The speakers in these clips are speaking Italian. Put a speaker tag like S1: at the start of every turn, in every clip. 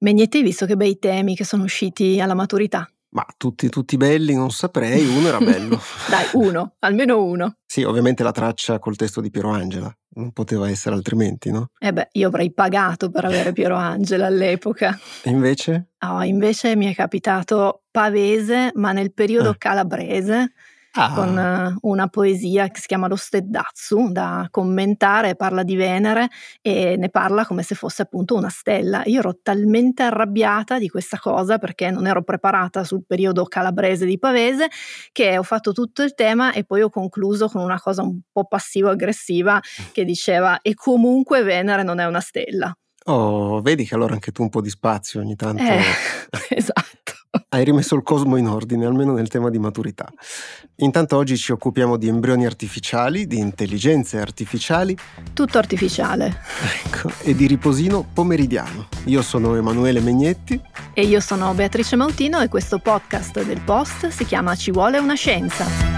S1: Megnetti, visto che bei temi che sono usciti alla maturità.
S2: Ma tutti, tutti belli, non saprei, uno era bello.
S1: Dai, uno, almeno uno.
S2: Sì, ovviamente la traccia col testo di Piero Angela, non poteva essere altrimenti, no?
S1: Eh beh, io avrei pagato per avere Piero Angela all'epoca. E invece? Oh, invece mi è capitato pavese, ma nel periodo ah. calabrese, ah. con eh, una poesia che si chiama Lo Steddazzu da commentare, parla di Venere e ne parla come se fosse appunto una stella. Io ero talmente arrabbiata di questa cosa perché non ero preparata sul periodo calabrese di Pavese che ho fatto tutto il tema e poi ho concluso con una cosa un po' passivo-aggressiva che diceva e comunque Venere non è una stella.
S2: Oh, vedi che allora anche tu un po' di spazio ogni tanto. Eh,
S1: esatto.
S2: Hai rimesso il cosmo in ordine, almeno nel tema di maturità. Intanto oggi ci occupiamo di embrioni artificiali, di intelligenze artificiali.
S1: Tutto artificiale.
S2: Ecco, e di riposino pomeridiano. Io sono Emanuele Megnetti.
S1: E io sono Beatrice Mautino e questo podcast del Post si chiama Ci vuole una scienza.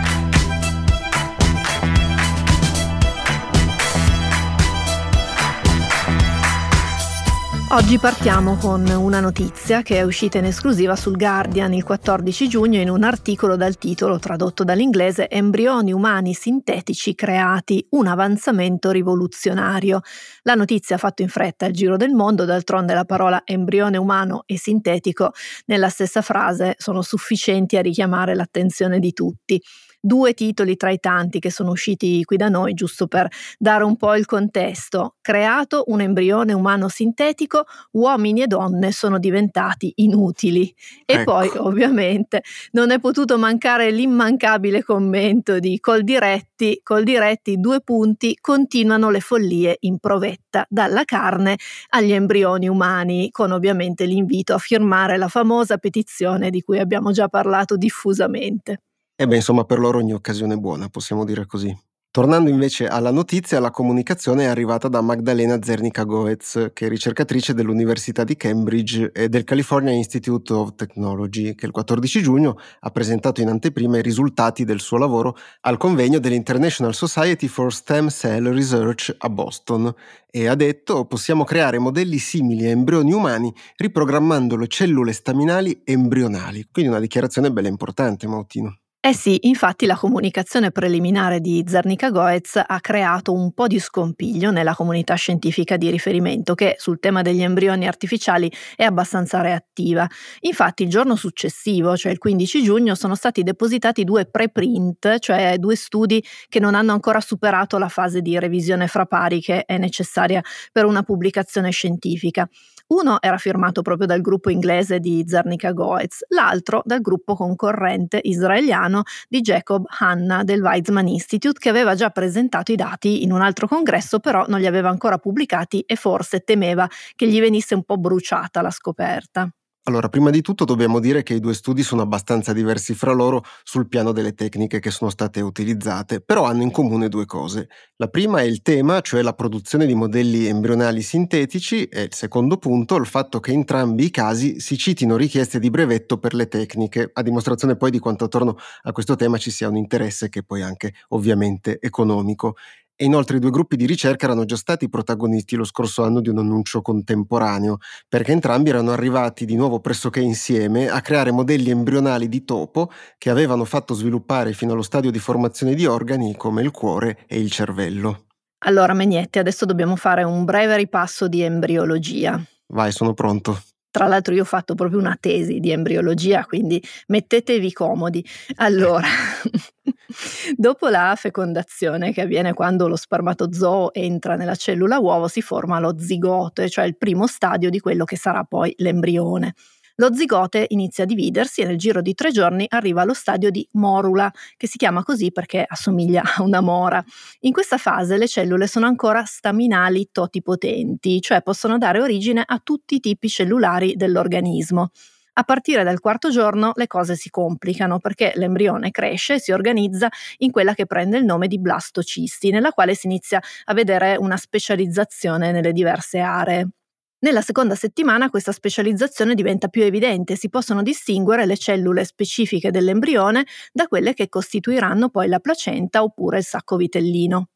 S1: Oggi partiamo con una notizia che è uscita in esclusiva sul Guardian il 14 giugno in un articolo dal titolo tradotto dall'inglese Embrioni umani sintetici creati, un avanzamento rivoluzionario. La notizia ha fatto in fretta il giro del mondo, d'altronde la parola embrione umano e sintetico nella stessa frase sono sufficienti a richiamare l'attenzione di tutti due titoli tra i tanti che sono usciti qui da noi, giusto per dare un po' il contesto. Creato un embrione umano sintetico, uomini e donne sono diventati inutili. E ecco. poi, ovviamente, non è potuto mancare l'immancabile commento di Col Diretti, Col Diretti, due punti, continuano le follie in provetta, dalla carne agli embrioni umani, con ovviamente l'invito a firmare la famosa petizione di cui abbiamo già parlato diffusamente.
S2: E beh, insomma, per loro ogni occasione è buona, possiamo dire così. Tornando invece alla notizia, la comunicazione è arrivata da Magdalena Zernica Goetz, che è ricercatrice dell'Università di Cambridge e del California Institute of Technology, che il 14 giugno ha presentato in anteprima i risultati del suo lavoro al convegno dell'International Society for Stem Cell Research a Boston e ha detto possiamo creare modelli simili a embrioni umani riprogrammando le cellule staminali embrionali. Quindi una dichiarazione bella importante, Mautino.
S1: Eh sì, infatti la comunicazione preliminare di Zarnica-Goetz ha creato un po' di scompiglio nella comunità scientifica di riferimento che sul tema degli embrioni artificiali è abbastanza reattiva. Infatti il giorno successivo, cioè il 15 giugno, sono stati depositati due preprint, cioè due studi che non hanno ancora superato la fase di revisione fra pari che è necessaria per una pubblicazione scientifica. Uno era firmato proprio dal gruppo inglese di Zarnica Goetz, l'altro dal gruppo concorrente israeliano di Jacob Hanna del Weizmann Institute che aveva già presentato i dati in un altro congresso però non li aveva ancora pubblicati e forse temeva che gli venisse un po' bruciata la scoperta.
S2: Allora, prima di tutto dobbiamo dire che i due studi sono abbastanza diversi fra loro sul piano delle tecniche che sono state utilizzate, però hanno in comune due cose. La prima è il tema, cioè la produzione di modelli embrionali sintetici, e il secondo punto il fatto che entrambi i casi si citino richieste di brevetto per le tecniche, a dimostrazione poi di quanto attorno a questo tema ci sia un interesse che poi anche ovviamente economico e inoltre i due gruppi di ricerca erano già stati protagonisti lo scorso anno di un annuncio contemporaneo, perché entrambi erano arrivati di nuovo pressoché insieme a creare modelli embrionali di topo che avevano fatto sviluppare fino allo stadio di formazione di organi come il cuore e il cervello.
S1: Allora, Megnetti, adesso dobbiamo fare un breve ripasso di embriologia.
S2: Vai, sono pronto.
S1: Tra l'altro io ho fatto proprio una tesi di embriologia, quindi mettetevi comodi. Allora, Dopo la fecondazione, che avviene quando lo spermatozoo entra nella cellula uovo, si forma lo zigote, cioè il primo stadio di quello che sarà poi l'embrione. Lo zigote inizia a dividersi e nel giro di tre giorni arriva allo stadio di morula, che si chiama così perché assomiglia a una mora. In questa fase le cellule sono ancora staminali totipotenti, cioè possono dare origine a tutti i tipi cellulari dell'organismo a partire dal quarto giorno le cose si complicano perché l'embrione cresce e si organizza in quella che prende il nome di blastocisti, nella quale si inizia a vedere una specializzazione nelle diverse aree. Nella seconda settimana questa specializzazione diventa più evidente, si possono distinguere le cellule specifiche dell'embrione da quelle che costituiranno poi la placenta oppure il sacco vitellino.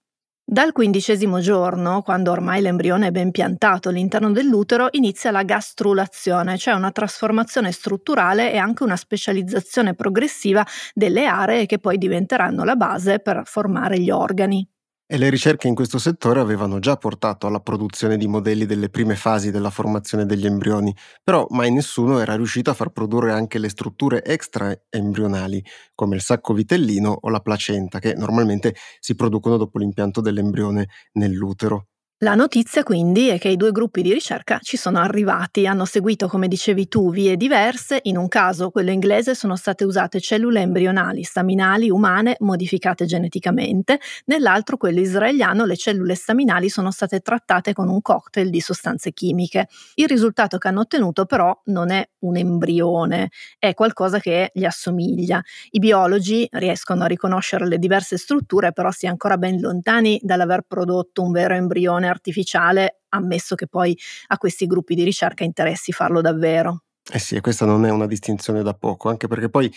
S1: Dal quindicesimo giorno, quando ormai l'embrione è ben piantato all'interno dell'utero, inizia la gastrulazione, cioè una trasformazione strutturale e anche una specializzazione progressiva delle aree che poi diventeranno la base per formare gli organi
S2: e le ricerche in questo settore avevano già portato alla produzione di modelli delle prime fasi della formazione degli embrioni, però mai nessuno era riuscito a far produrre anche le strutture extraembrionali, come il sacco vitellino o la placenta, che normalmente si producono dopo l'impianto dell'embrione nell'utero.
S1: La notizia quindi è che i due gruppi di ricerca ci sono arrivati, hanno seguito, come dicevi tu, vie diverse, in un caso, quello inglese, sono state usate cellule embrionali staminali umane modificate geneticamente, nell'altro, quello israeliano, le cellule staminali sono state trattate con un cocktail di sostanze chimiche. Il risultato che hanno ottenuto però non è un embrione, è qualcosa che gli assomiglia. I biologi riescono a riconoscere le diverse strutture, però si è ancora ben lontani dall'aver prodotto un vero embrione artificiale, ammesso che poi a questi gruppi di ricerca interessi farlo davvero.
S2: Eh sì, e questa non è una distinzione da poco, anche perché poi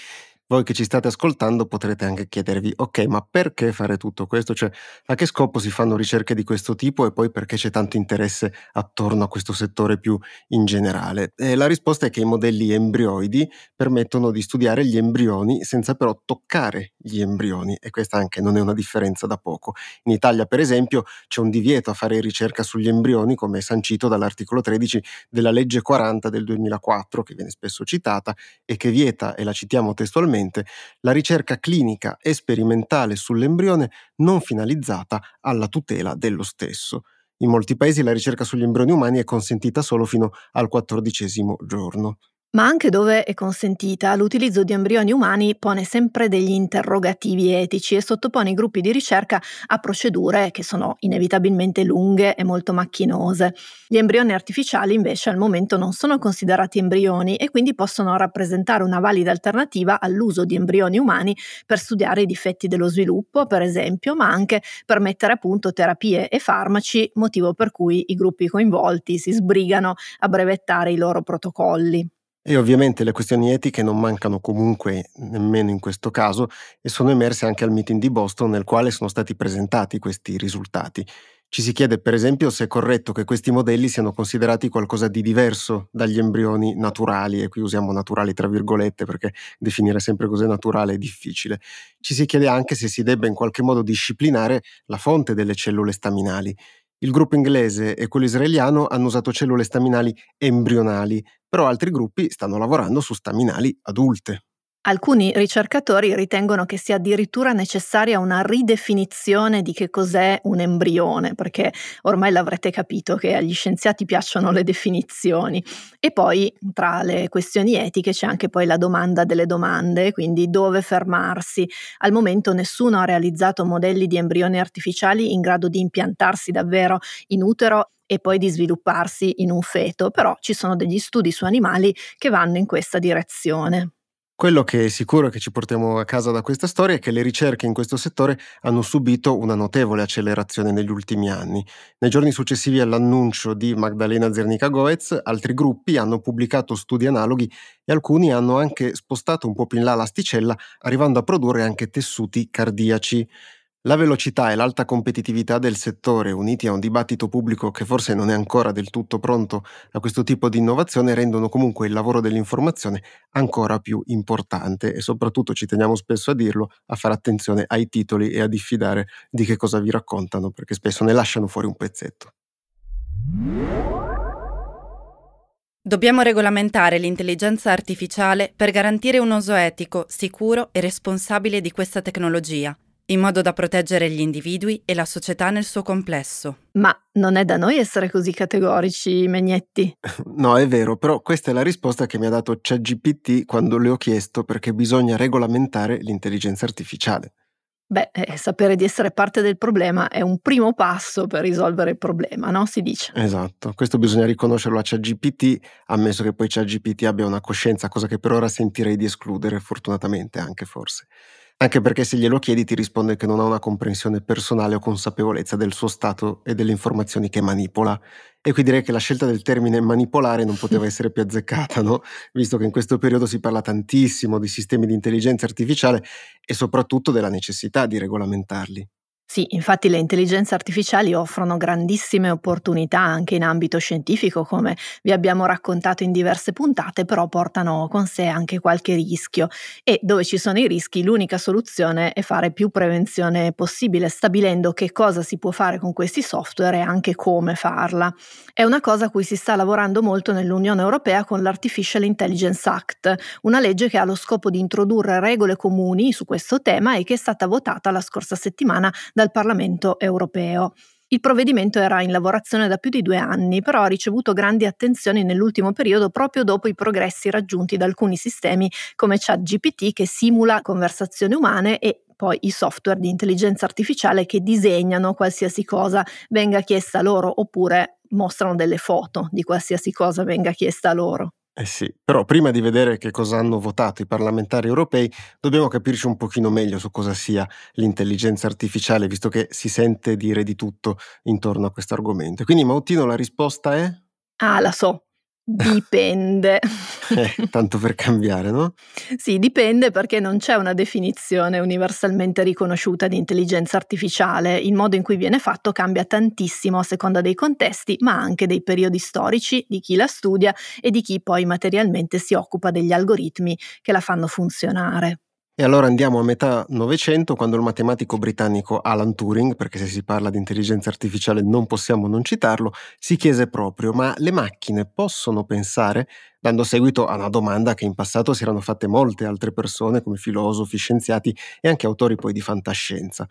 S2: voi che ci state ascoltando potrete anche chiedervi, ok, ma perché fare tutto questo? Cioè, a che scopo si fanno ricerche di questo tipo e poi perché c'è tanto interesse attorno a questo settore più in generale? E la risposta è che i modelli embrioidi permettono di studiare gli embrioni senza però toccare gli embrioni e questa anche non è una differenza da poco. In Italia, per esempio, c'è un divieto a fare ricerca sugli embrioni come sancito dall'articolo 13 della legge 40 del 2004 che viene spesso citata e che vieta, e la citiamo testualmente, sicuramente la ricerca clinica e sperimentale sull'embrione non finalizzata alla tutela dello stesso. In molti paesi la ricerca sugli embrioni umani è consentita solo fino al quattordicesimo giorno
S1: ma anche dove è consentita l'utilizzo di embrioni umani pone sempre degli interrogativi etici e sottopone i gruppi di ricerca a procedure che sono inevitabilmente lunghe e molto macchinose. Gli embrioni artificiali invece al momento non sono considerati embrioni e quindi possono rappresentare una valida alternativa all'uso di embrioni umani per studiare i difetti dello sviluppo, per esempio, ma anche per mettere a punto terapie e farmaci, motivo per cui i gruppi coinvolti si sbrigano a brevettare i loro protocolli.
S2: E ovviamente le questioni etiche non mancano comunque nemmeno in questo caso e sono emerse anche al meeting di Boston nel quale sono stati presentati questi risultati. Ci si chiede per esempio se è corretto che questi modelli siano considerati qualcosa di diverso dagli embrioni naturali, e qui usiamo naturali tra virgolette perché definire sempre cos'è naturale è difficile. Ci si chiede anche se si debba in qualche modo disciplinare la fonte delle cellule staminali. Il gruppo inglese e quello israeliano hanno usato cellule staminali embrionali, però altri gruppi stanno lavorando su staminali adulte.
S1: Alcuni ricercatori ritengono che sia addirittura necessaria una ridefinizione di che cos'è un embrione, perché ormai l'avrete capito che agli scienziati piacciono le definizioni. E poi tra le questioni etiche c'è anche poi la domanda delle domande, quindi dove fermarsi. Al momento nessuno ha realizzato modelli di embrioni artificiali in grado di impiantarsi davvero in utero e poi di svilupparsi in un feto, però ci sono degli studi su animali che vanno in questa direzione.
S2: Quello che è sicuro che ci portiamo a casa da questa storia è che le ricerche in questo settore hanno subito una notevole accelerazione negli ultimi anni. Nei giorni successivi all'annuncio di Magdalena Zernica Goetz, altri gruppi hanno pubblicato studi analoghi e alcuni hanno anche spostato un po' più in là l'asticella, arrivando a produrre anche tessuti cardiaci. La velocità e l'alta competitività del settore, uniti a un dibattito pubblico che forse non è ancora del tutto pronto a questo tipo di innovazione, rendono comunque il lavoro dell'informazione ancora più importante e soprattutto ci teniamo spesso a dirlo, a fare attenzione ai titoli e a diffidare di che cosa vi raccontano, perché spesso ne lasciano fuori un pezzetto.
S1: Dobbiamo regolamentare l'intelligenza artificiale per garantire un uso etico, sicuro e responsabile di questa tecnologia in modo da proteggere gli individui e la società nel suo complesso. Ma non è da noi essere così categorici, Megnetti.
S2: No, è vero, però questa è la risposta che mi ha dato ChatGPT quando le ho chiesto perché bisogna regolamentare l'intelligenza artificiale.
S1: Beh, eh, sapere di essere parte del problema è un primo passo per risolvere il problema, no? Si dice.
S2: Esatto, questo bisogna riconoscerlo a ChatGPT, ammesso che poi ChatGPT abbia una coscienza, cosa che per ora sentirei di escludere, fortunatamente anche forse anche perché se glielo chiedi ti risponde che non ha una comprensione personale o consapevolezza del suo stato e delle informazioni che manipola. E qui direi che la scelta del termine manipolare non poteva essere più azzeccata, no? visto che in questo periodo si parla tantissimo di sistemi di intelligenza artificiale e soprattutto della necessità di regolamentarli.
S1: Sì, infatti le intelligenze artificiali offrono grandissime opportunità anche in ambito scientifico, come vi abbiamo raccontato in diverse puntate, però portano con sé anche qualche rischio e dove ci sono i rischi l'unica soluzione è fare più prevenzione possibile, stabilendo che cosa si può fare con questi software e anche come farla. È una cosa a cui si sta lavorando molto nell'Unione Europea con l'Artificial Intelligence Act, una legge che ha lo scopo di introdurre regole comuni su questo tema e che è stata votata la scorsa settimana dal Parlamento europeo. Il provvedimento era in lavorazione da più di due anni, però ha ricevuto grandi attenzioni nell'ultimo periodo proprio dopo i progressi raggiunti da alcuni sistemi come ChatGPT che simula conversazioni umane e poi i software di intelligenza artificiale che disegnano qualsiasi cosa venga chiesta loro oppure mostrano delle foto di qualsiasi cosa venga chiesta loro.
S2: Eh sì, però prima di vedere che cosa hanno votato i parlamentari europei, dobbiamo capirci un pochino meglio su cosa sia l'intelligenza artificiale, visto che si sente dire di tutto intorno a questo argomento. Quindi Mautino, la risposta è?
S1: Ah, la so. Dipende. Eh,
S2: tanto per cambiare, no?
S1: sì, dipende perché non c'è una definizione universalmente riconosciuta di intelligenza artificiale. Il modo in cui viene fatto cambia tantissimo a seconda dei contesti, ma anche dei periodi storici, di chi la studia e di chi poi materialmente si occupa degli algoritmi che la fanno funzionare.
S2: E allora andiamo a metà Novecento, quando il matematico britannico Alan Turing, perché se si parla di intelligenza artificiale non possiamo non citarlo, si chiese proprio: ma le macchine possono pensare? dando seguito a una domanda che in passato si erano fatte molte altre persone, come filosofi, scienziati e anche autori poi di fantascienza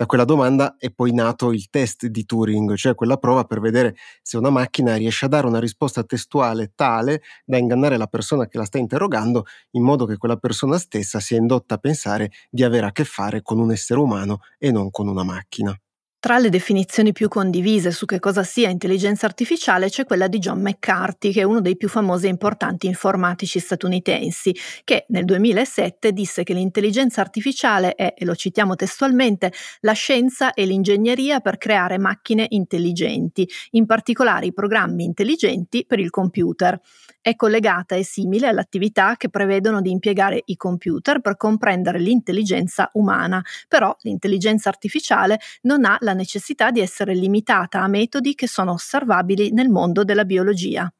S2: da quella domanda è poi nato il test di Turing, cioè quella prova per vedere se una macchina riesce a dare una risposta testuale tale da ingannare la persona che la sta interrogando in modo che quella persona stessa sia indotta a pensare di avere a che fare con un essere umano e non con una macchina.
S1: Tra le definizioni più condivise su che cosa sia intelligenza artificiale c'è quella di John McCarthy, che è uno dei più famosi e importanti informatici statunitensi, che nel 2007 disse che l'intelligenza artificiale è, e lo citiamo testualmente, la scienza e l'ingegneria per creare macchine intelligenti, in particolare i programmi intelligenti per il computer è collegata e simile all'attività che prevedono di impiegare i computer per comprendere l'intelligenza umana, però l'intelligenza artificiale non ha la necessità di essere limitata a metodi che sono osservabili nel mondo della biologia.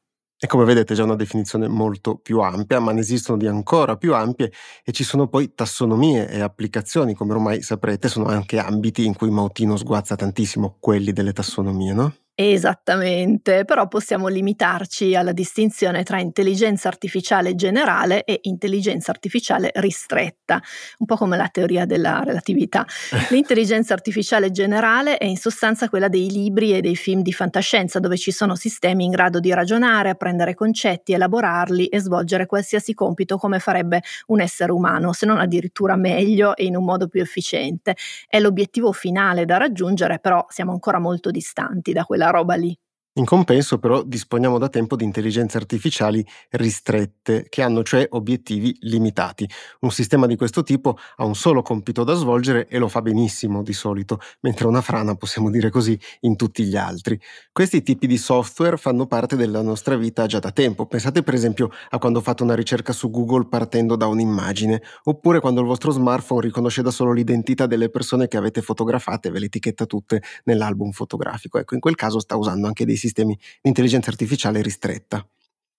S2: E come vedete già una definizione molto più ampia, ma ne esistono di ancora più ampie e ci sono poi tassonomie e applicazioni, come ormai saprete, sono anche ambiti in cui Mautino sguazza tantissimo quelli delle tassonomie, no?
S1: Esattamente, però possiamo limitarci alla distinzione tra intelligenza artificiale generale e intelligenza artificiale ristretta, un po' come la teoria della relatività. L'intelligenza artificiale generale è in sostanza quella dei libri e dei film di fantascienza, dove ci sono sistemi in grado di ragionare, apprendere concetti, elaborarli e svolgere qualsiasi compito come farebbe un essere umano, se non addirittura meglio e in un modo più efficiente. È l'obiettivo finale da raggiungere, però siamo ancora molto distanti da quella quella roba lì.
S2: In compenso però disponiamo da tempo di intelligenze artificiali ristrette, che hanno cioè obiettivi limitati. Un sistema di questo tipo ha un solo compito da svolgere e lo fa benissimo di solito, mentre una frana, possiamo dire così, in tutti gli altri. Questi tipi di software fanno parte della nostra vita già da tempo. Pensate per esempio a quando fate una ricerca su Google partendo da un'immagine, oppure quando il vostro smartphone riconosce da solo l'identità delle persone che avete fotografate e ve le etichetta tutte nell'album fotografico. Ecco, in quel caso sta usando anche dei sistemi di intelligenza artificiale ristretta.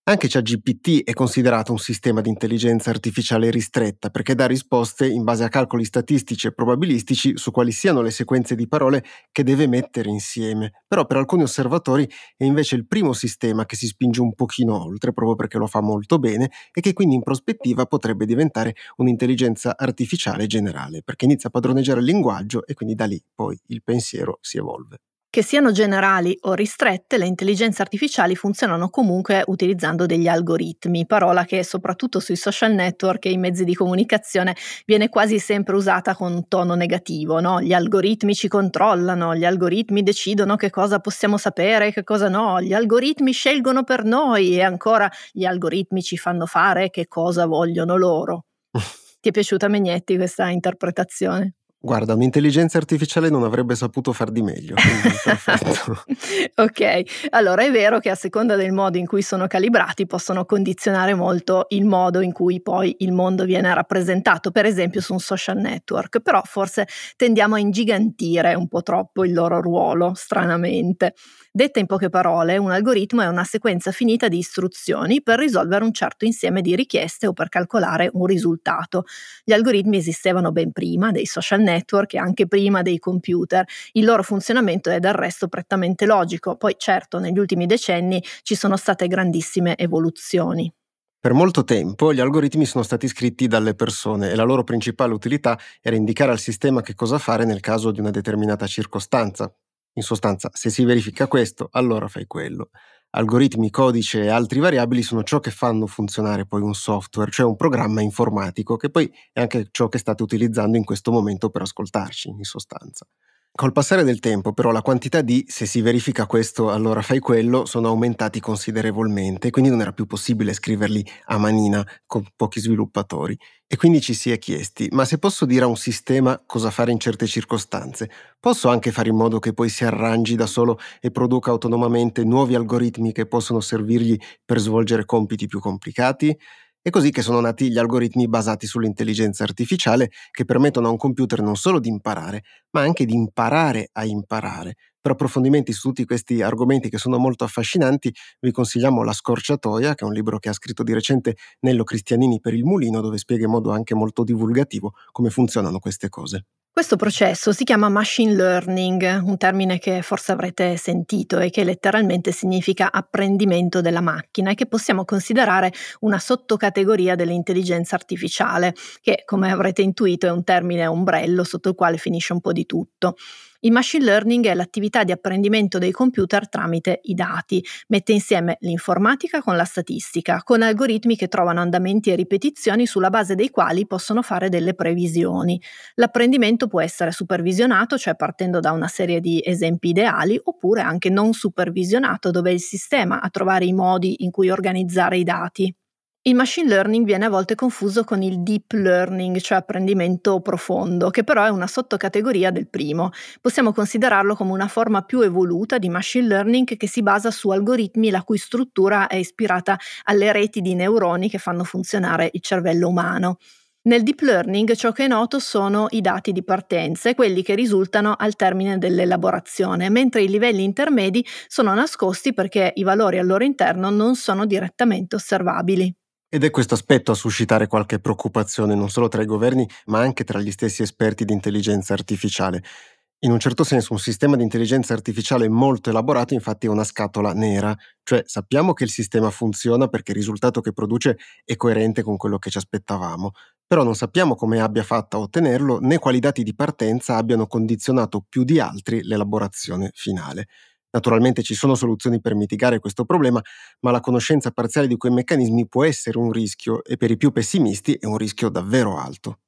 S2: Anche ChatGPT è considerato un sistema di intelligenza artificiale ristretta perché dà risposte in base a calcoli statistici e probabilistici su quali siano le sequenze di parole che deve mettere insieme. Però per alcuni osservatori è invece il primo sistema che si spinge un pochino oltre proprio perché lo fa molto bene e che quindi in prospettiva potrebbe diventare un'intelligenza artificiale generale perché inizia a padroneggiare il linguaggio e quindi da lì poi il pensiero si evolve.
S1: Che siano generali o ristrette, le intelligenze artificiali funzionano comunque utilizzando degli algoritmi, parola che soprattutto sui social network e i mezzi di comunicazione viene quasi sempre usata con tono negativo. No? Gli algoritmi ci controllano, gli algoritmi decidono che cosa possiamo sapere e che cosa no, gli algoritmi scelgono per noi e ancora gli algoritmi ci fanno fare che cosa vogliono loro. Ti è piaciuta Megnetti questa interpretazione?
S2: Guarda, un'intelligenza artificiale non avrebbe saputo far di meglio.
S1: ok, allora è vero che a seconda del modo in cui sono calibrati possono condizionare molto il modo in cui poi il mondo viene rappresentato, per esempio su un social network, però forse tendiamo a ingigantire un po' troppo il loro ruolo, stranamente. Detta in poche parole, un algoritmo è una sequenza finita di istruzioni per risolvere un certo insieme di richieste o per calcolare un risultato. Gli algoritmi esistevano ben prima dei social network e anche prima dei computer. Il loro funzionamento è del resto prettamente logico. Poi certo, negli ultimi decenni ci sono state grandissime evoluzioni.
S2: Per molto tempo gli algoritmi sono stati scritti dalle persone e la loro principale utilità era indicare al sistema che cosa fare nel caso di una determinata circostanza, in sostanza, se si verifica questo, allora fai quello. Algoritmi, codice e altri variabili sono ciò che fanno funzionare poi un software, cioè un programma informatico, che poi è anche ciò che state utilizzando in questo momento per ascoltarci, in sostanza. Col passare del tempo, però, la quantità di se si verifica questo, allora fai quello sono aumentati considerevolmente, quindi non era più possibile scriverli a manina con pochi sviluppatori. E quindi ci si è chiesti: ma se posso dire a un sistema cosa fare in certe circostanze, posso anche fare in modo che poi si arrangi da solo e produca autonomamente nuovi algoritmi che possono servirgli per svolgere compiti più complicati? È così che sono nati gli algoritmi basati sull'intelligenza artificiale che permettono a un computer non solo di imparare, ma anche di imparare a imparare, per approfondimenti su tutti questi argomenti che sono molto affascinanti, vi consigliamo La Scorciatoia, che è un libro che ha scritto di recente Nello Cristianini per il Mulino, dove spiega in modo anche molto divulgativo come funzionano queste cose.
S1: Questo processo si chiama machine learning, un termine che forse avrete sentito e che letteralmente significa apprendimento della macchina e che possiamo considerare una sottocategoria dell'intelligenza artificiale, che come avrete intuito è un termine ombrello sotto il quale finisce un po' di tutto. Il machine learning è l'attività di apprendimento dei computer tramite i dati, mette insieme l'informatica con la statistica, con algoritmi che trovano andamenti e ripetizioni sulla base dei quali possono fare delle previsioni. L'apprendimento può essere supervisionato, cioè partendo da una serie di esempi ideali, oppure anche non supervisionato, dove è il sistema a trovare i modi in cui organizzare i dati. Il machine learning viene a volte confuso con il deep learning, cioè apprendimento profondo, che però è una sottocategoria del primo. Possiamo considerarlo come una forma più evoluta di machine learning che si basa su algoritmi la cui struttura è ispirata alle reti di neuroni che fanno funzionare il cervello umano. Nel deep learning ciò che è noto sono i dati di partenza e quelli che risultano al termine dell'elaborazione, mentre i livelli intermedi sono nascosti perché i valori al loro interno non sono direttamente osservabili.
S2: Ed è questo aspetto a suscitare qualche preoccupazione non solo tra i governi, ma anche tra gli stessi esperti di intelligenza artificiale. In un certo senso un sistema di intelligenza artificiale molto elaborato infatti è una scatola nera, cioè sappiamo che il sistema funziona perché il risultato che produce è coerente con quello che ci aspettavamo, però non sappiamo come abbia fatto a ottenerlo né quali dati di partenza abbiano condizionato più di altri l'elaborazione finale. Naturalmente ci sono soluzioni per mitigare questo problema, ma la conoscenza parziale di quei meccanismi può essere un rischio e per i più pessimisti è un rischio davvero alto.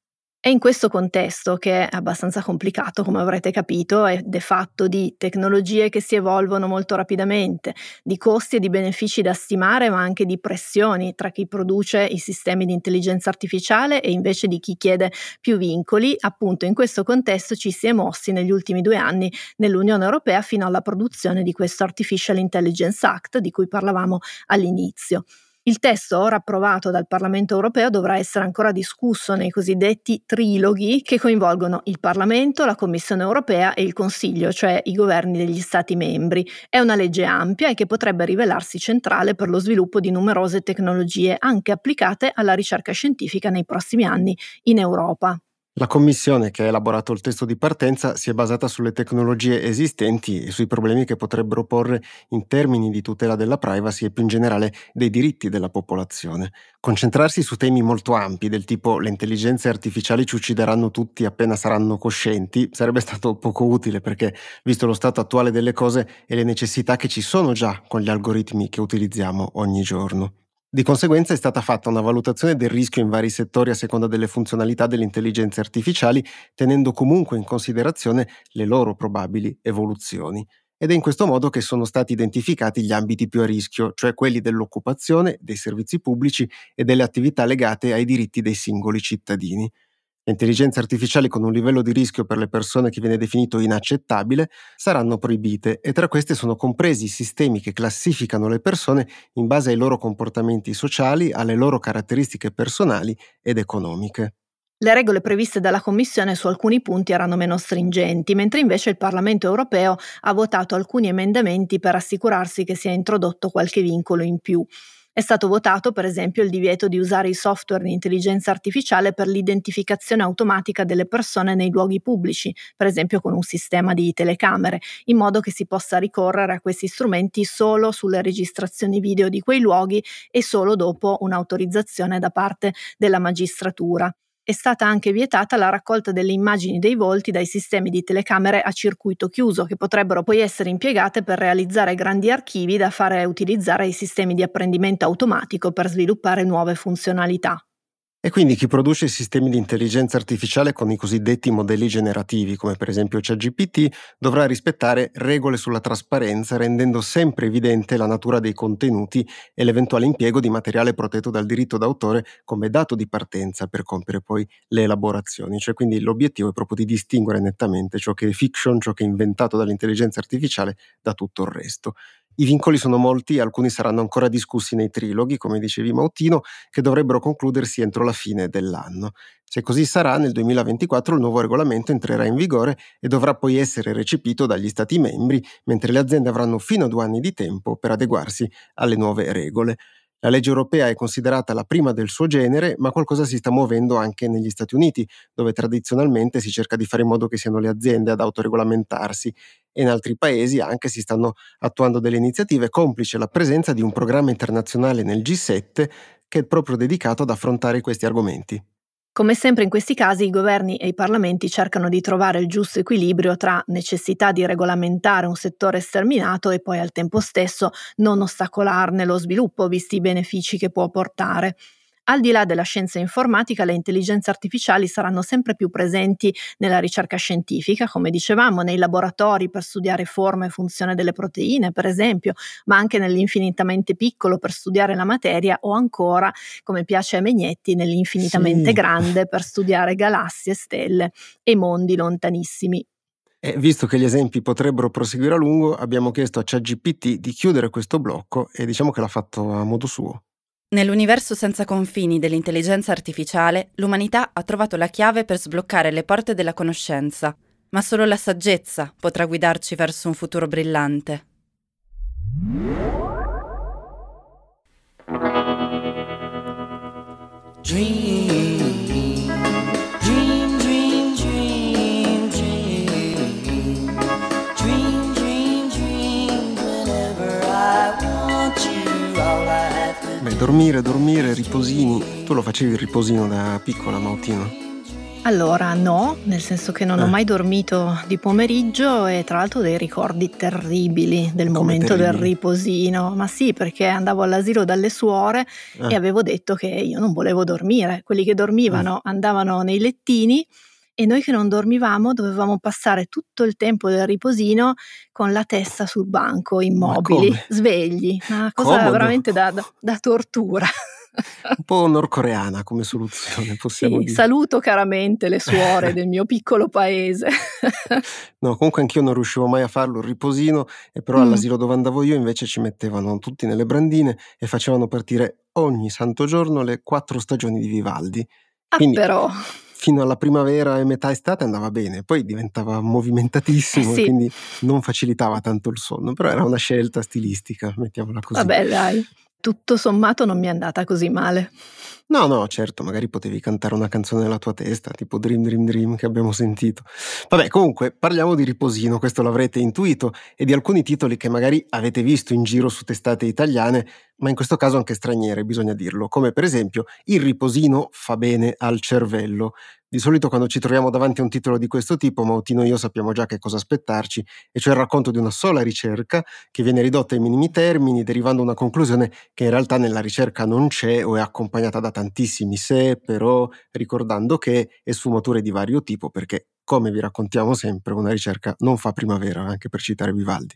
S1: È in questo contesto, che è abbastanza complicato come avrete capito, ed de fatto di tecnologie che si evolvono molto rapidamente, di costi e di benefici da stimare, ma anche di pressioni tra chi produce i sistemi di intelligenza artificiale e invece di chi chiede più vincoli, appunto in questo contesto ci si è mossi negli ultimi due anni nell'Unione Europea fino alla produzione di questo Artificial Intelligence Act di cui parlavamo all'inizio. Il testo ora approvato dal Parlamento europeo dovrà essere ancora discusso nei cosiddetti triloghi che coinvolgono il Parlamento, la Commissione europea e il Consiglio, cioè i governi degli Stati membri. È una legge ampia e che potrebbe rivelarsi centrale per lo sviluppo di numerose tecnologie, anche applicate alla ricerca scientifica nei prossimi anni in Europa.
S2: La commissione che ha elaborato il testo di partenza si è basata sulle tecnologie esistenti e sui problemi che potrebbero porre in termini di tutela della privacy e più in generale dei diritti della popolazione. Concentrarsi su temi molto ampi del tipo le intelligenze artificiali ci uccideranno tutti appena saranno coscienti sarebbe stato poco utile perché visto lo stato attuale delle cose e le necessità che ci sono già con gli algoritmi che utilizziamo ogni giorno. Di conseguenza è stata fatta una valutazione del rischio in vari settori a seconda delle funzionalità delle intelligenze artificiali, tenendo comunque in considerazione le loro probabili evoluzioni. Ed è in questo modo che sono stati identificati gli ambiti più a rischio, cioè quelli dell'occupazione, dei servizi pubblici e delle attività legate ai diritti dei singoli cittadini intelligenze artificiali con un livello di rischio per le persone che viene definito inaccettabile saranno proibite e tra queste sono compresi i sistemi che classificano le persone in base ai loro comportamenti sociali, alle loro caratteristiche personali ed economiche.
S1: Le regole previste dalla Commissione su alcuni punti erano meno stringenti, mentre invece il Parlamento europeo ha votato alcuni emendamenti per assicurarsi che sia introdotto qualche vincolo in più. È stato votato per esempio il divieto di usare i software di intelligenza artificiale per l'identificazione automatica delle persone nei luoghi pubblici, per esempio con un sistema di telecamere, in modo che si possa ricorrere a questi strumenti solo sulle registrazioni video di quei luoghi e solo dopo un'autorizzazione da parte della magistratura è stata anche vietata la raccolta delle immagini dei volti dai sistemi di telecamere a circuito chiuso, che potrebbero poi essere impiegate per realizzare grandi archivi da fare utilizzare ai sistemi di apprendimento automatico per sviluppare nuove funzionalità.
S2: E quindi chi produce sistemi di intelligenza artificiale con i cosiddetti modelli generativi, come per esempio ChatGPT, dovrà rispettare regole sulla trasparenza, rendendo sempre evidente la natura dei contenuti e l'eventuale impiego di materiale protetto dal diritto d'autore come dato di partenza per compiere poi le elaborazioni. Cioè, quindi l'obiettivo è proprio di distinguere nettamente ciò che è fiction, ciò che è inventato dall'intelligenza artificiale da tutto il resto. I vincoli sono molti alcuni saranno ancora discussi nei triloghi, come dicevi Mautino, che dovrebbero concludersi entro la fine dell'anno. Se così sarà, nel 2024 il nuovo regolamento entrerà in vigore e dovrà poi essere recepito dagli Stati membri, mentre le aziende avranno fino a due anni di tempo per adeguarsi alle nuove regole. La legge europea è considerata la prima del suo genere, ma qualcosa si sta muovendo anche negli Stati Uniti, dove tradizionalmente si cerca di fare in modo che siano le aziende ad autoregolamentarsi e in altri paesi anche si stanno attuando delle iniziative complice la presenza di un programma internazionale nel G7 che è proprio dedicato ad affrontare questi argomenti.
S1: Come sempre in questi casi i governi e i parlamenti cercano di trovare il giusto equilibrio tra necessità di regolamentare un settore sterminato e poi al tempo stesso non ostacolarne lo sviluppo, visti i benefici che può portare. Al di là della scienza informatica, le intelligenze artificiali saranno sempre più presenti nella ricerca scientifica, come dicevamo, nei laboratori per studiare forma e funzione delle proteine, per esempio, ma anche nell'infinitamente piccolo per studiare la materia o ancora, come piace a Megnetti, nell'infinitamente sì. grande per studiare galassie, stelle e mondi lontanissimi.
S2: E visto che gli esempi potrebbero proseguire a lungo, abbiamo chiesto a ChatGPT di chiudere questo blocco e diciamo che l'ha fatto a modo suo.
S1: Nell'universo senza confini dell'intelligenza artificiale, l'umanità ha trovato la chiave per sbloccare le porte della conoscenza, ma solo la saggezza potrà guidarci verso un futuro brillante.
S2: Dream. dormire, dormire, riposini. Tu lo facevi il riposino da piccola, Mautino?
S1: Allora no, nel senso che non eh. ho mai dormito di pomeriggio e tra l'altro ho dei ricordi terribili del Come momento terribili. del riposino, ma sì perché andavo all'asilo dalle suore eh. e avevo detto che io non volevo dormire, quelli che dormivano eh. andavano nei lettini e noi che non dormivamo dovevamo passare tutto il tempo del riposino con la testa sul banco, immobili, ma svegli, una cosa Comodo. veramente da, da, da tortura
S2: un po' nordcoreana come soluzione, possiamo sì, dire.
S1: Saluto caramente le suore del mio piccolo paese.
S2: no, comunque anch'io non riuscivo mai a farlo, il riposino, e però mm. all'asilo dove andavo io invece ci mettevano tutti nelle brandine e facevano partire ogni santo giorno le quattro stagioni di Vivaldi. Ah, Quindi, ah, però fino alla primavera e metà estate andava bene, poi diventava movimentatissimo, eh sì. quindi non facilitava tanto il sonno, però era una scelta stilistica, mettiamola così. Vabbè,
S1: dai tutto sommato non mi è andata così male.
S2: No, no, certo, magari potevi cantare una canzone nella tua testa, tipo Dream Dream Dream che abbiamo sentito. Vabbè, comunque, parliamo di riposino, questo l'avrete intuito, e di alcuni titoli che magari avete visto in giro su testate italiane, ma in questo caso anche straniere, bisogna dirlo, come per esempio Il riposino fa bene al cervello, di solito quando ci troviamo davanti a un titolo di questo tipo, Mautino e io sappiamo già che cosa aspettarci, e cioè il racconto di una sola ricerca che viene ridotta ai minimi termini, derivando una conclusione che in realtà nella ricerca non c'è o è accompagnata da tantissimi se, però, ricordando che e sfumature di vario tipo, perché come vi raccontiamo sempre, una ricerca non fa primavera, anche per citare Vivaldi.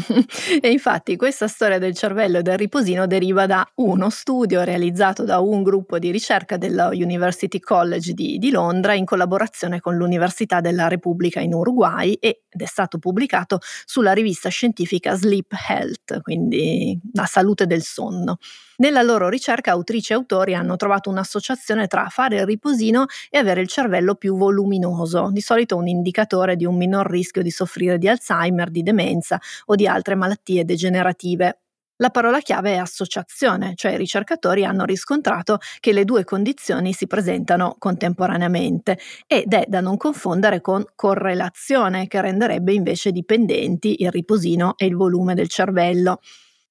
S1: e infatti questa storia del cervello e del riposino deriva da uno studio realizzato da un gruppo di ricerca della University College di, di Londra in collaborazione con l'Università della Repubblica in Uruguay ed è stato pubblicato sulla rivista scientifica Sleep Health, quindi la salute del sonno. Nella loro ricerca autrici e autori hanno trovato un'associazione tra fare il riposino e avere il cervello più voluminoso, di solito un indicatore di un minor rischio di soffrire di Alzheimer, di demenza o di altre malattie degenerative. La parola chiave è associazione, cioè i ricercatori hanno riscontrato che le due condizioni si presentano contemporaneamente ed è da non confondere con correlazione, che renderebbe invece dipendenti il riposino e il volume del cervello.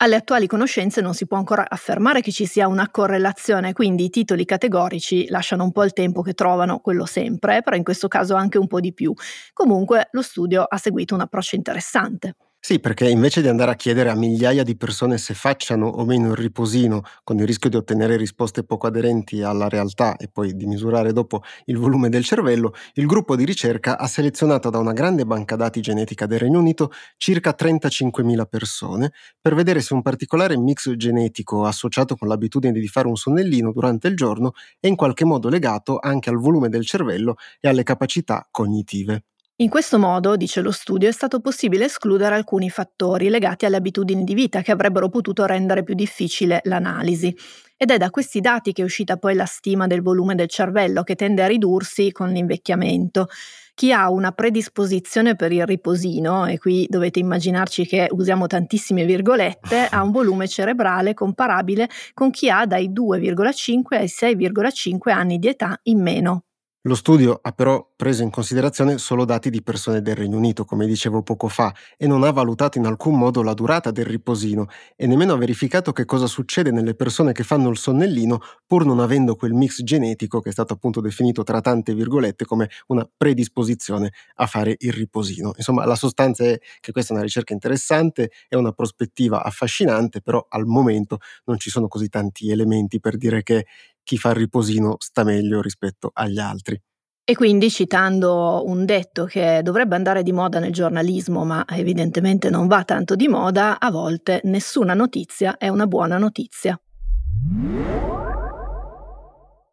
S1: Alle attuali conoscenze non si può ancora affermare che ci sia una correlazione, quindi i titoli categorici lasciano un po' il tempo che trovano, quello sempre, però in questo caso anche un po' di più. Comunque lo studio ha seguito un approccio interessante.
S2: Sì, perché invece di andare a chiedere a migliaia di persone se facciano o meno il riposino, con il rischio di ottenere risposte poco aderenti alla realtà e poi di misurare dopo il volume del cervello, il gruppo di ricerca ha selezionato da una grande banca dati genetica del Regno Unito circa 35.000 persone per vedere se un particolare mix genetico associato con l'abitudine di fare un sonnellino durante il giorno è in qualche modo legato anche al volume del cervello e alle capacità cognitive.
S1: In questo modo, dice lo studio, è stato possibile escludere alcuni fattori legati alle abitudini di vita che avrebbero potuto rendere più difficile l'analisi. Ed è da questi dati che è uscita poi la stima del volume del cervello che tende a ridursi con l'invecchiamento. Chi ha una predisposizione per il riposino, e qui dovete immaginarci che usiamo tantissime virgolette, ha un volume cerebrale comparabile con chi ha dai 2,5 ai 6,5 anni di età in meno
S2: lo studio ha però preso in considerazione solo dati di persone del Regno Unito, come dicevo poco fa, e non ha valutato in alcun modo la durata del riposino e nemmeno ha verificato che cosa succede nelle persone che fanno il sonnellino pur non avendo quel mix genetico che è stato appunto definito tra tante virgolette come una predisposizione a fare il riposino. Insomma, la sostanza è che questa è una ricerca interessante, è una prospettiva affascinante, però al momento non ci sono così tanti elementi per dire che chi fa il riposino sta meglio rispetto agli altri.
S1: E quindi citando un detto che dovrebbe andare di moda nel giornalismo, ma evidentemente non va tanto di moda, a volte nessuna notizia è una buona notizia.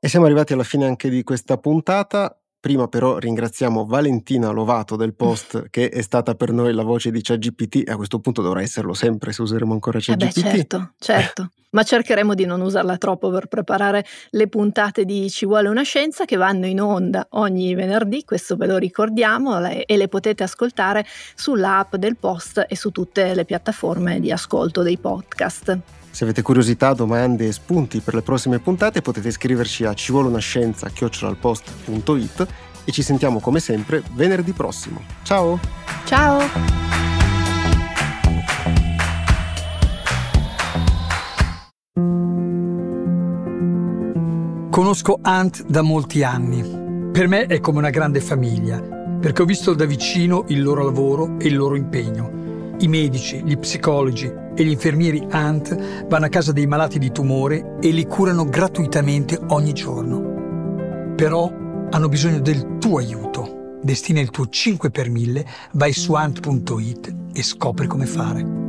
S2: E siamo arrivati alla fine anche di questa puntata. Prima però ringraziamo Valentina Lovato del post che è stata per noi la voce di ChatGPT e a questo punto dovrà esserlo sempre se useremo ancora ChatGPT. Eh beh, certo,
S1: certo. Ma cercheremo di non usarla troppo per preparare le puntate di Ci vuole una scienza che vanno in onda ogni venerdì, questo ve lo ricordiamo e le potete ascoltare sull'app del post e su tutte le piattaforme di ascolto dei podcast.
S2: Se avete curiosità, domande e spunti per le prossime puntate potete scriverci a civolonascienza.it e ci sentiamo come sempre venerdì prossimo.
S1: Ciao! Ciao!
S2: Conosco Ant da molti anni. Per me è come una grande famiglia, perché ho visto da vicino il loro lavoro e il loro impegno. I medici, gli psicologi, e gli infermieri Ant vanno a casa dei malati di tumore e li curano gratuitamente ogni giorno. Però hanno bisogno del tuo aiuto. Destina il tuo 5 per 1000, vai su ant.it e scopri come fare.